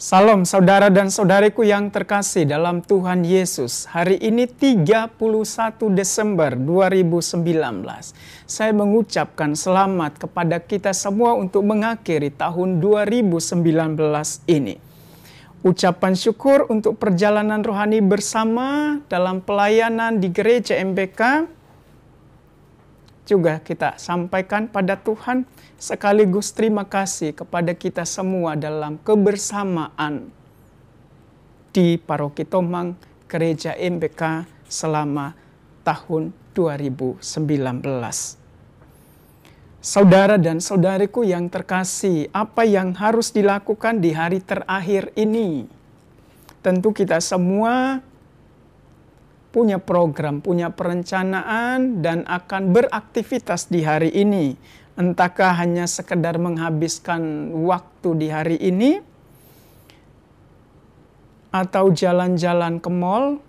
Salam saudara dan saudariku yang terkasih dalam Tuhan Yesus. Hari ini 31 Desember 2019. Saya mengucapkan selamat kepada kita semua untuk mengakhiri tahun 2019 ini. Ucapan syukur untuk perjalanan rohani bersama dalam pelayanan di gereja MBK juga kita sampaikan pada Tuhan sekaligus terima kasih kepada kita semua dalam kebersamaan di Paroki Tomang Gereja MBK selama tahun 2019. Saudara dan saudariku yang terkasih, apa yang harus dilakukan di hari terakhir ini? Tentu kita semua punya program, punya perencanaan, dan akan beraktivitas di hari ini. Entahkah hanya sekedar menghabiskan waktu di hari ini, atau jalan-jalan ke mall,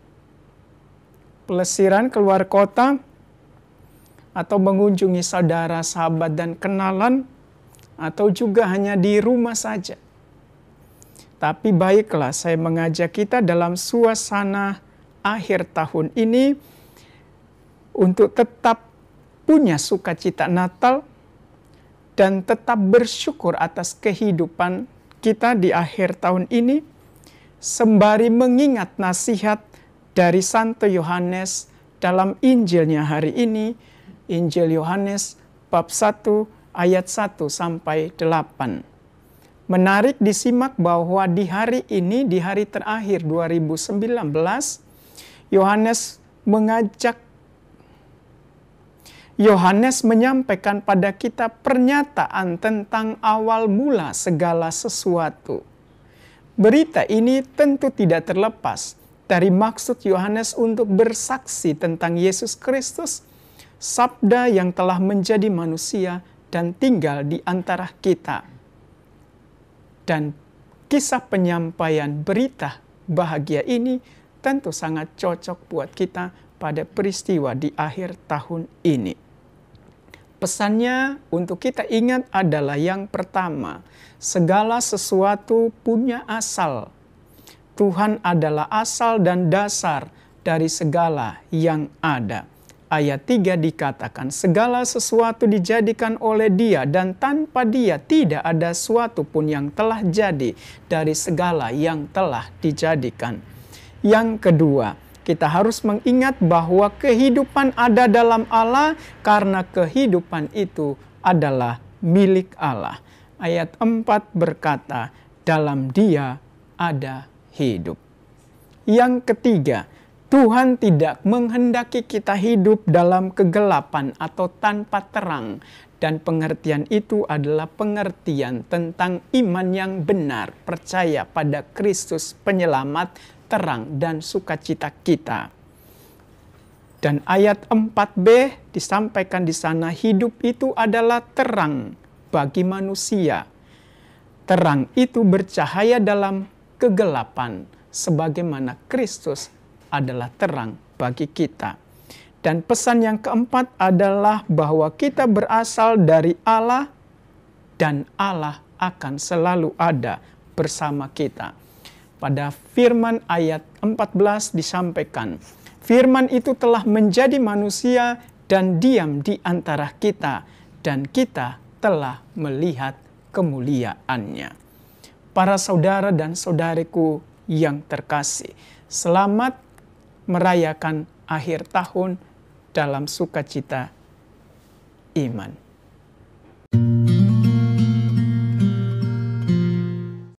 pelesiran keluar kota, atau mengunjungi saudara, sahabat, dan kenalan, atau juga hanya di rumah saja. Tapi baiklah, saya mengajak kita dalam suasana akhir tahun ini untuk tetap punya sukacita Natal dan tetap bersyukur atas kehidupan kita di akhir tahun ini sembari mengingat nasihat dari Santo Yohanes dalam Injilnya hari ini, Injil Yohanes bab 1 ayat 1 sampai 8. Menarik disimak bahwa di hari ini, di hari terakhir 2019, Yohanes mengajak Yohanes menyampaikan pada kita pernyataan tentang awal mula segala sesuatu. Berita ini tentu tidak terlepas dari maksud Yohanes untuk bersaksi tentang Yesus Kristus, sabda yang telah menjadi manusia dan tinggal di antara kita. Dan kisah penyampaian berita bahagia ini tentu sangat cocok buat kita pada peristiwa di akhir tahun ini. Pesannya untuk kita ingat adalah yang pertama, segala sesuatu punya asal. Tuhan adalah asal dan dasar dari segala yang ada. Ayat 3 dikatakan, segala sesuatu dijadikan oleh dia dan tanpa dia tidak ada suatu pun yang telah jadi dari segala yang telah dijadikan. Yang kedua, kita harus mengingat bahwa kehidupan ada dalam Allah karena kehidupan itu adalah milik Allah. Ayat 4 berkata, dalam dia ada hidup. Yang ketiga, Tuhan tidak menghendaki kita hidup dalam kegelapan atau tanpa terang, dan pengertian itu adalah pengertian tentang iman yang benar, percaya pada Kristus, Penyelamat, terang dan sukacita kita. Dan ayat 4b disampaikan di sana, hidup itu adalah terang bagi manusia. Terang itu bercahaya dalam kegelapan, sebagaimana Kristus adalah terang bagi kita. Dan pesan yang keempat adalah bahwa kita berasal dari Allah dan Allah akan selalu ada bersama kita pada firman ayat 14 disampaikan, firman itu telah menjadi manusia dan diam di antara kita dan kita telah melihat kemuliaannya. Para saudara dan saudariku yang terkasih, selamat merayakan akhir tahun dalam sukacita iman.